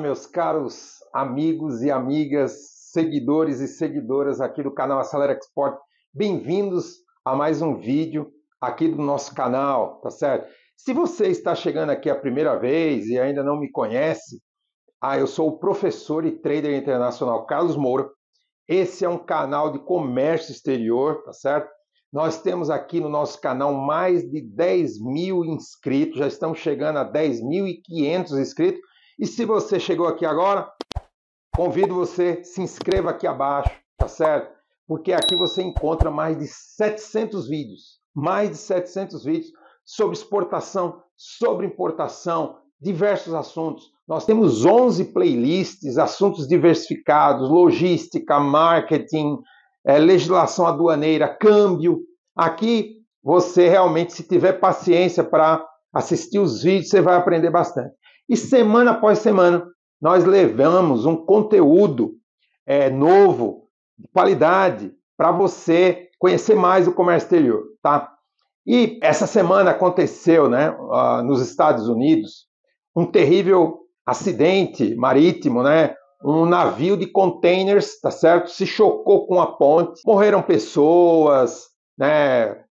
meus caros amigos e amigas, seguidores e seguidoras aqui do canal Acelera Export. Bem-vindos a mais um vídeo aqui do nosso canal, tá certo? Se você está chegando aqui a primeira vez e ainda não me conhece, ah, eu sou o professor e trader internacional Carlos Moura. Esse é um canal de comércio exterior, tá certo? Nós temos aqui no nosso canal mais de 10 mil inscritos, já estamos chegando a 10.500 inscritos e se você chegou aqui agora, convido você, se inscreva aqui abaixo, tá certo? Porque aqui você encontra mais de 700 vídeos, mais de 700 vídeos sobre exportação, sobre importação, diversos assuntos. Nós temos 11 playlists, assuntos diversificados, logística, marketing, é, legislação aduaneira, câmbio. Aqui, você realmente, se tiver paciência para assistir os vídeos, você vai aprender bastante. E semana após semana, nós levamos um conteúdo é, novo, de qualidade, para você conhecer mais o comércio exterior, tá? E essa semana aconteceu, né, uh, nos Estados Unidos, um terrível acidente marítimo, né? Um navio de containers, tá certo? Se chocou com a ponte, morreram pessoas, né?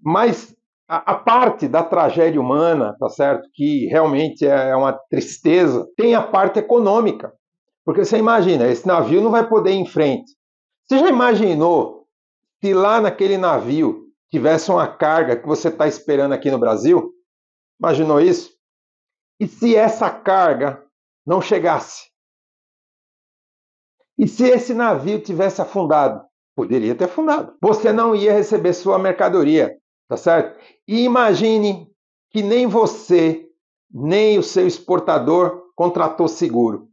Mas a, a, parte da tragédia humana, tá certo? Que realmente é, é uma tristeza, tem a parte econômica. Porque você imagina, esse navio não vai poder ir em frente. Você já imaginou se lá naquele navio tivesse uma carga que você está esperando aqui no Brasil? Imaginou isso? E se essa carga não chegasse? E se esse navio tivesse afundado? Poderia ter afundado. Você não ia receber sua mercadoria. Tá certo? E imagine que nem você, nem o seu exportador contratou seguro.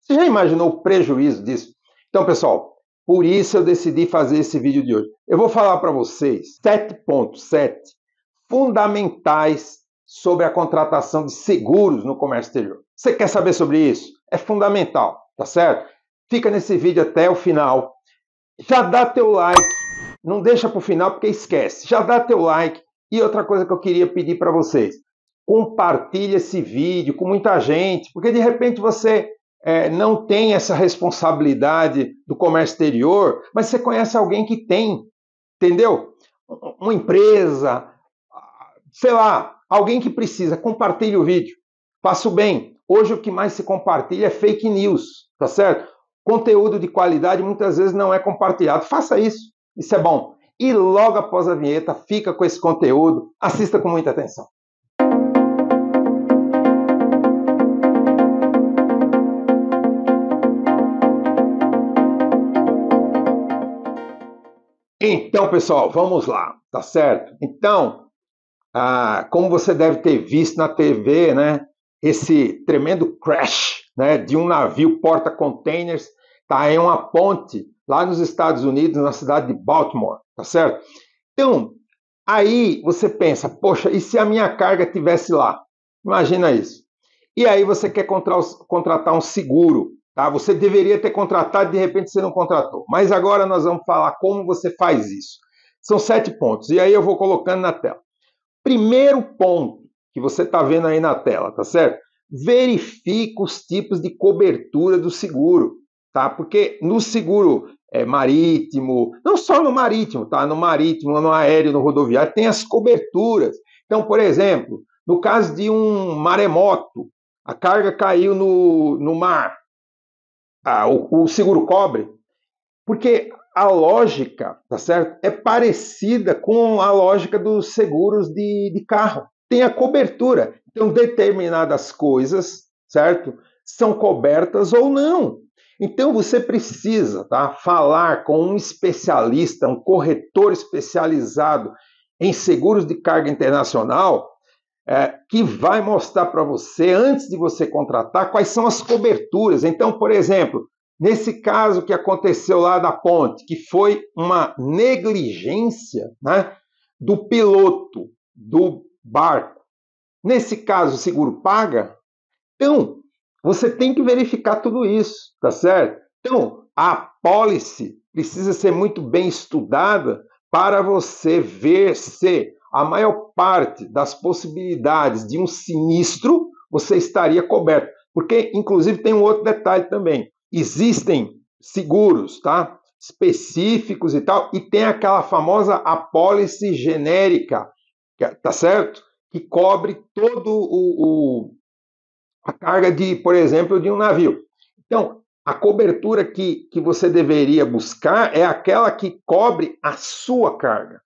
Você já imaginou o prejuízo disso? Então, pessoal, por isso eu decidi fazer esse vídeo de hoje. Eu vou falar para vocês 7.7 fundamentais sobre a contratação de seguros no comércio exterior. Você quer saber sobre isso? É fundamental, tá certo? Fica nesse vídeo até o final. Já dá teu like, não deixa para o final porque esquece. Já dá teu like. E outra coisa que eu queria pedir para vocês: compartilhe esse vídeo com muita gente, porque de repente você é, não tem essa responsabilidade do comércio exterior, mas você conhece alguém que tem, entendeu? Uma empresa, sei lá, alguém que precisa, compartilhe o vídeo. Faça bem. Hoje o que mais se compartilha é fake news, tá certo? Conteúdo de qualidade muitas vezes não é compartilhado. Faça isso. Isso é bom. E logo após a vinheta, fica com esse conteúdo, assista com muita atenção. Então, pessoal, vamos lá, tá certo? Então, ah, como você deve ter visto na TV, né? Esse tremendo crash né, de um navio porta-containers tá em uma ponte lá nos Estados Unidos, na cidade de Baltimore, tá certo? Então, aí você pensa, poxa, e se a minha carga tivesse lá? Imagina isso. E aí você quer contratar um seguro, tá? Você deveria ter contratado, de repente você não contratou. Mas agora nós vamos falar como você faz isso. São sete pontos, e aí eu vou colocando na tela. Primeiro ponto que você está vendo aí na tela, tá certo? Verifique os tipos de cobertura do seguro, tá? Porque no seguro é, marítimo, não só no marítimo, tá? No marítimo, no aéreo, no rodoviário, tem as coberturas. Então, por exemplo, no caso de um maremoto, a carga caiu no, no mar, ah, o, o seguro cobre, porque a lógica, tá certo? É parecida com a lógica dos seguros de, de carro. Tem a cobertura. Então, determinadas coisas, certo? São cobertas ou não. Então você precisa tá, falar com um especialista, um corretor especializado em seguros de carga internacional, é, que vai mostrar para você, antes de você contratar, quais são as coberturas. Então, por exemplo, nesse caso que aconteceu lá da ponte, que foi uma negligência né, do piloto do barco, nesse caso o seguro paga? Então, você tem que verificar tudo isso, tá certo? Então, a policy precisa ser muito bem estudada para você ver se a maior parte das possibilidades de um sinistro você estaria coberto. Porque, inclusive, tem um outro detalhe também. Existem seguros, tá? Específicos e tal, e tem aquela famosa apólice genérica, é, tá certo? Que cobre todo o, o a carga de, por exemplo, de um navio. Então, a cobertura que, que você deveria buscar é aquela que cobre a sua carga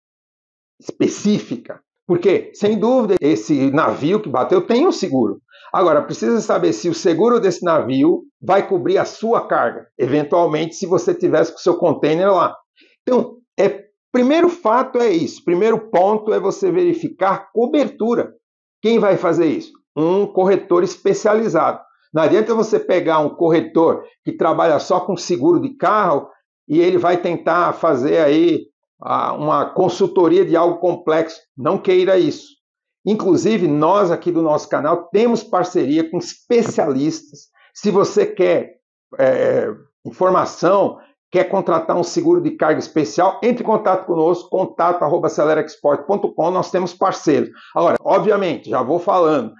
específica. Porque, sem dúvida, esse navio que bateu tem um seguro. Agora, precisa saber se o seguro desse navio vai cobrir a sua carga, eventualmente, se você tivesse com o seu container lá. Então, é primeiro fato é isso. Primeiro ponto é você verificar cobertura. Quem vai fazer isso? um corretor especializado. Não adianta você pegar um corretor que trabalha só com seguro de carro e ele vai tentar fazer aí ah, uma consultoria de algo complexo. Não queira isso. Inclusive, nós aqui do nosso canal temos parceria com especialistas. Se você quer é, informação, quer contratar um seguro de carga especial, entre em contato conosco, contato.acelerexport.com, nós temos parceiros. Agora, obviamente, já vou falando,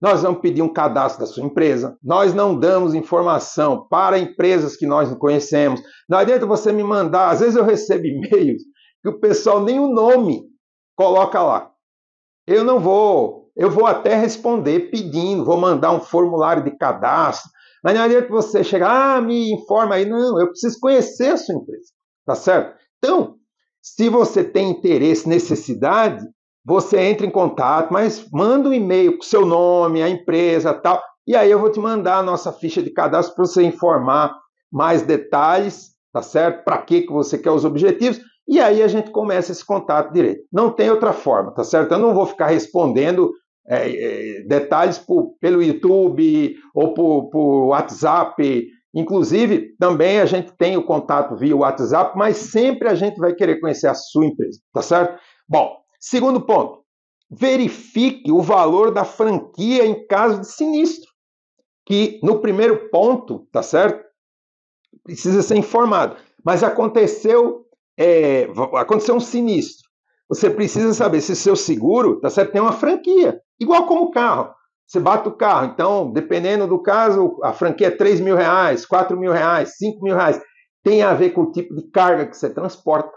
nós vamos pedir um cadastro da sua empresa. Nós não damos informação para empresas que nós não conhecemos. Não adianta você me mandar. Às vezes eu recebo e-mails que o pessoal nem o nome coloca lá. Eu não vou. Eu vou até responder pedindo, vou mandar um formulário de cadastro. Mas não adianta você chegar, ah, me informa aí. Não, eu preciso conhecer a sua empresa. Tá certo? Então, se você tem interesse, necessidade, você entra em contato, mas manda um e-mail com seu nome, a empresa tal, e aí eu vou te mandar a nossa ficha de cadastro para você informar mais detalhes, tá certo? Para que, que você quer os objetivos, e aí a gente começa esse contato direito. Não tem outra forma, tá certo? Eu não vou ficar respondendo é, é, detalhes por, pelo YouTube ou por, por, WhatsApp. Inclusive, também a gente tem o contato via WhatsApp, mas sempre a gente vai querer conhecer a sua empresa, tá certo? Bom, Segundo ponto, verifique o valor da franquia em caso de sinistro, que no primeiro ponto, tá certo? Precisa ser informado. Mas aconteceu, é, aconteceu um sinistro. Você precisa saber se seu seguro, tá certo? Tem uma franquia, igual como o carro. Você bate o carro, então, dependendo do caso, a franquia é 3 mil reais, 4 mil reais, 5 mil reais. Tem a ver com o tipo de carga que você transporta.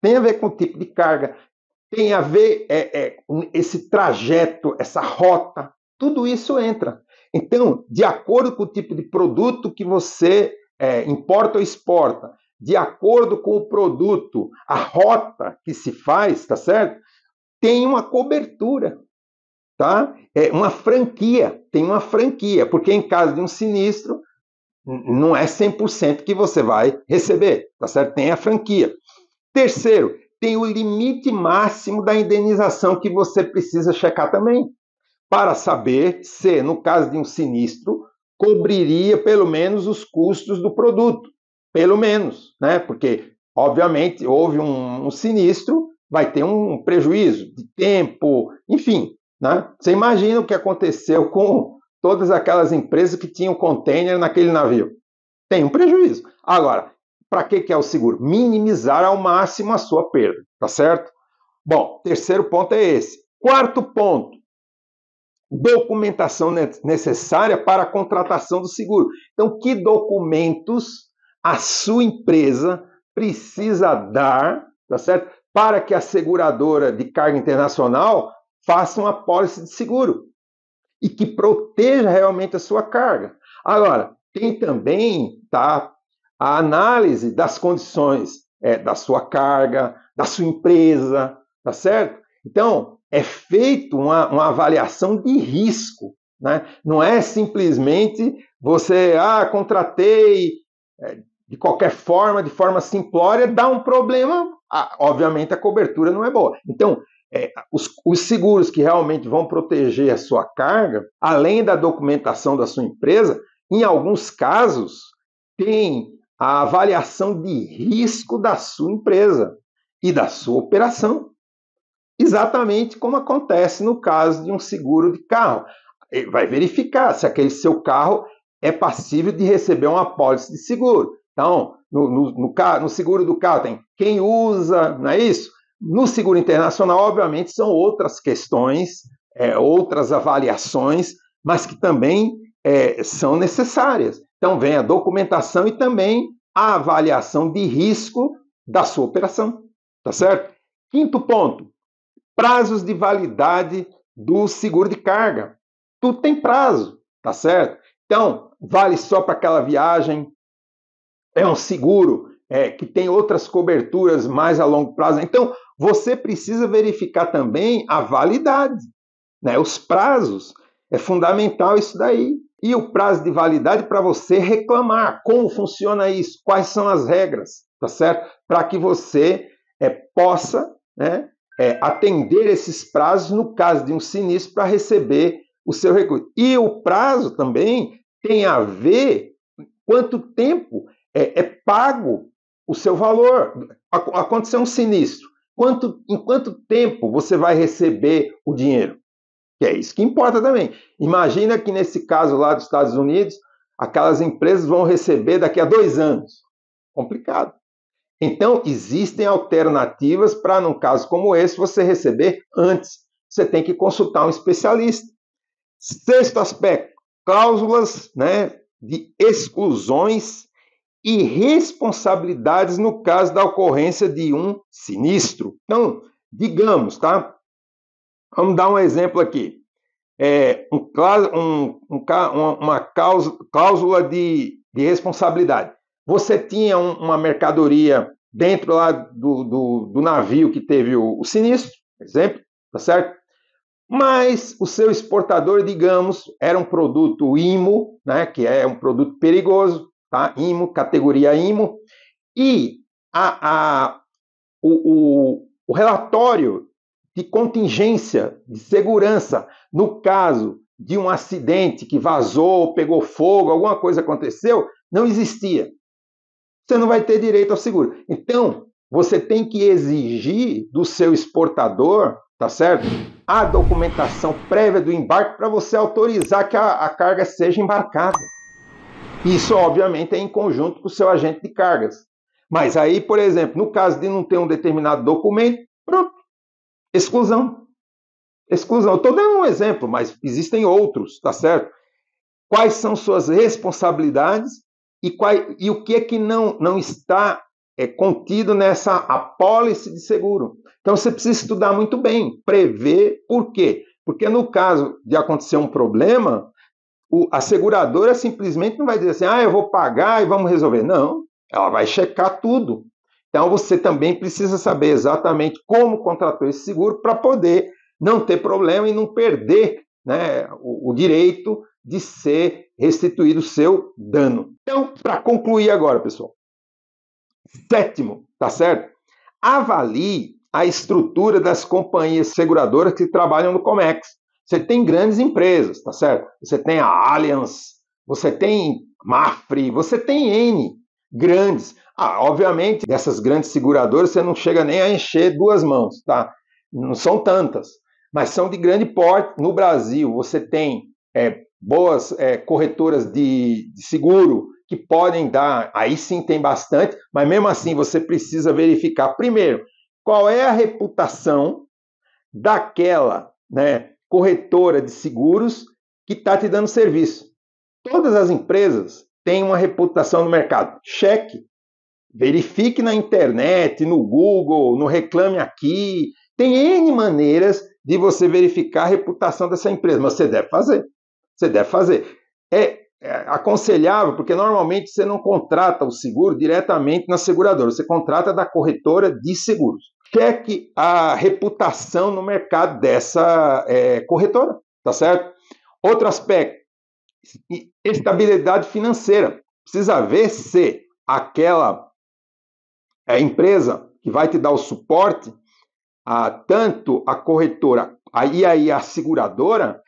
Tem a ver com o tipo de carga tem a ver é, é, esse trajeto, essa rota, tudo isso entra. Então, de acordo com o tipo de produto que você é, importa ou exporta, de acordo com o produto, a rota que se faz, tá certo? Tem uma cobertura, tá? É uma franquia, tem uma franquia, porque em caso de um sinistro, não é 100% que você vai receber, tá certo? Tem a franquia. Terceiro, tem o limite máximo da indenização que você precisa checar também, para saber se, no caso de um sinistro, cobriria pelo menos os custos do produto. Pelo menos, né? Porque, obviamente, houve um, um sinistro, vai ter um prejuízo de tempo, enfim. Né? Você imagina o que aconteceu com todas aquelas empresas que tinham container naquele navio. Tem um prejuízo. Agora, para que, que é o seguro? Minimizar ao máximo a sua perda, tá certo? Bom, terceiro ponto é esse. Quarto ponto, documentação necessária para a contratação do seguro. Então, que documentos a sua empresa precisa dar, tá certo? Para que a seguradora de carga internacional faça uma apólice de seguro e que proteja realmente a sua carga. Agora, tem também, tá? a análise das condições é, da sua carga, da sua empresa, tá certo? Então, é feito uma, uma avaliação de risco, né? Não é simplesmente você, ah, contratei é, de qualquer forma, de forma simplória, dá um problema, ah, obviamente a cobertura não é boa. Então, é, os, os, seguros que realmente vão proteger a sua carga, além da documentação da sua empresa, em alguns casos, tem a avaliação de risco da sua empresa e da sua operação. Exatamente como acontece no caso de um seguro de carro. Ele vai verificar se aquele seu carro é passível de receber uma apólice de seguro. Então, no, no, no, no seguro do carro tem quem usa, não é isso? No seguro internacional, obviamente, são outras questões, é, outras avaliações, mas que também é, são necessárias. Então, vem a documentação e também a avaliação de risco da sua operação. Tá certo? Quinto ponto: prazos de validade do seguro de carga. Tudo tem prazo, tá certo? Então, vale só para aquela viagem. É um seguro é, que tem outras coberturas mais a longo prazo. Então, você precisa verificar também a validade, né? os prazos. É fundamental isso daí e o prazo de validade para você reclamar como funciona isso, quais são as regras, tá certo? Para que você é, possa né, é, atender esses prazos no caso de um sinistro para receber o seu recurso. E o prazo também tem a ver quanto tempo é, é pago o seu valor. Aconteceu um sinistro. Quanto, em quanto tempo você vai receber o dinheiro? Que é isso que importa também. Imagina que nesse caso lá dos Estados Unidos, aquelas empresas vão receber daqui a dois anos. Complicado. Então, existem alternativas para, num caso como esse, você receber antes. Você tem que consultar um especialista. Sexto aspecto: cláusulas né, de exclusões e responsabilidades no caso da ocorrência de um sinistro. Então, digamos, tá? Vamos dar um exemplo aqui. É, um, um, um, uma cláusula de, de, responsabilidade. Você tinha uma mercadoria dentro lá do, do, do navio que teve o, o sinistro, exemplo, tá certo? Mas o seu exportador, digamos, era um produto IMO, né, que é um produto perigoso, tá? IMO, categoria IMO, e a, a, o, o, o relatório de contingência, de segurança, no caso de um acidente que vazou, pegou fogo, alguma coisa aconteceu, não existia. Você não vai ter direito ao seguro. Então, você tem que exigir do seu exportador, tá certo? A documentação prévia do embarque para você autorizar que a, a carga seja embarcada. Isso, obviamente, é em conjunto com o seu agente de cargas. Mas aí, por exemplo, no caso de não ter um determinado documento, pronto, Exclusão. Exclusão. Estou dando um exemplo, mas existem outros, tá certo? Quais são suas responsabilidades e, qual, e o que é que não, não está é, contido nessa apólice de seguro? Então você precisa estudar muito bem, prever por quê? Porque no caso de acontecer um problema, o, a seguradora simplesmente não vai dizer assim, ah, eu vou pagar e vamos resolver. Não, ela vai checar tudo. Então você também precisa saber exatamente como contratou esse seguro para poder não ter problema e não perder né, o, o direito de ser restituído o seu dano. Então, para concluir agora, pessoal. Sétimo, tá certo? Avalie a estrutura das companhias seguradoras que trabalham no Comex. Você tem grandes empresas, tá certo? Você tem a Allianz, você tem Mafre, você tem N grandes. Ah, obviamente, dessas grandes seguradoras você não chega nem a encher duas mãos, tá? Não são tantas, mas são de grande porte. No Brasil, você tem é, boas é, corretoras de, de seguro que podem dar, aí sim tem bastante, mas mesmo assim você precisa verificar primeiro qual é a reputação daquela né, corretora de seguros que está te dando serviço. Todas as empresas tem uma reputação no mercado? Cheque. Verifique na internet, no Google, no Reclame Aqui. Tem N maneiras de você verificar a reputação dessa empresa, mas você deve fazer. Você deve fazer. É, é aconselhável, porque normalmente você não contrata o seguro diretamente na seguradora, você contrata da corretora de seguros. Cheque a reputação no mercado dessa é, corretora, tá certo? Outro aspecto, estabilidade financeira. Precisa ver se aquela eh, empresa que vai te dar o suporte, a, tanto a corretora aí aí a seguradora,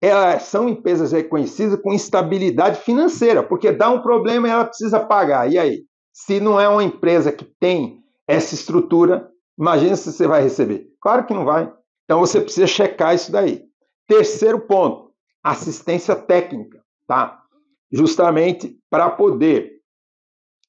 elas são empresas reconhecidas com estabilidade financeira, porque dá um problema e ela precisa pagar. E aí? Se não é uma empresa que tem essa estrutura, imagina se você vai receber. Claro que não vai. Então você precisa checar isso daí. Terceiro ponto, assistência técnica tá? Justamente para poder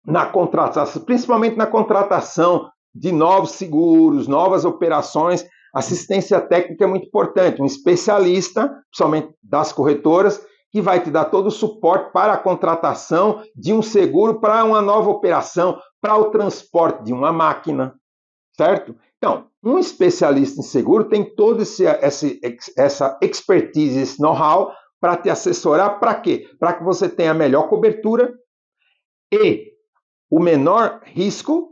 na contratação, principalmente na contratação de novos seguros, novas operações, assistência técnica é muito importante, um especialista, principalmente das corretoras, que vai te dar todo o suporte para a contratação de um seguro para uma nova operação, para o transporte de uma máquina, certo? Então, um especialista em seguro tem toda essa expertise, esse know-how para te assessorar, para quê? Para que você tenha a melhor cobertura e o menor risco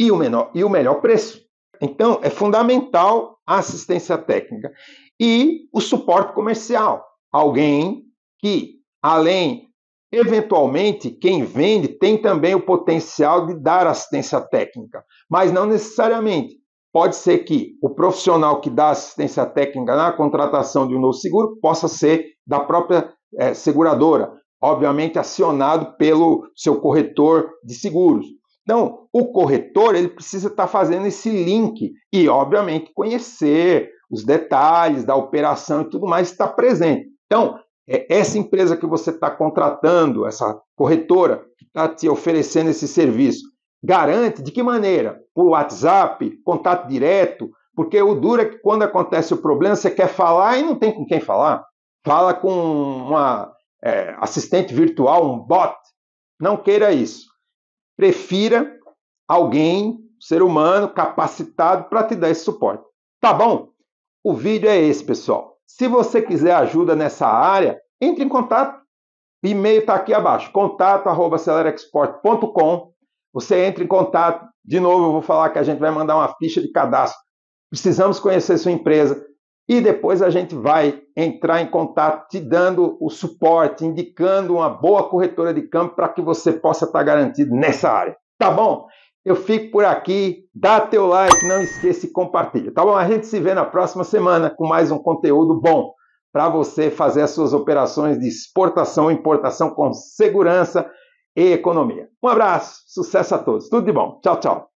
e o, menor, e o melhor preço. Então, é fundamental a assistência técnica e o suporte comercial. Alguém que, além, eventualmente, quem vende tem também o potencial de dar assistência técnica, mas não necessariamente. Pode ser que o profissional que dá assistência técnica na contratação de um novo seguro possa ser da própria é, seguradora, obviamente acionado pelo seu corretor de seguros. Então, o corretor ele precisa estar tá fazendo esse link e, obviamente, conhecer os detalhes da operação e tudo mais está presente. Então, é, essa empresa que você está contratando, essa corretora que está te oferecendo esse serviço, garante de que maneira? Por WhatsApp, contato direto, porque o duro é que quando acontece o problema, você quer falar e não tem com quem falar fala com uma é, assistente virtual, um bot. Não queira isso. Prefira alguém, ser humano, capacitado para te dar esse suporte. Tá bom? O vídeo é esse, pessoal. Se você quiser ajuda nessa área, entre em contato. O e-mail está aqui abaixo, contato.acelerexport.com. Você entra em contato. De novo, eu vou falar que a gente vai mandar uma ficha de cadastro. Precisamos conhecer sua empresa. E depois a gente vai entrar em contato te dando o suporte, indicando uma boa corretora de campo para que você possa estar tá garantido nessa área. Tá bom? Eu fico por aqui. Dá teu like, não esqueça e compartilha. Tá bom? A gente se vê na próxima semana com mais um conteúdo bom para você fazer as suas operações de exportação e importação com segurança e economia. Um abraço, sucesso a todos. Tudo de bom. Tchau, tchau.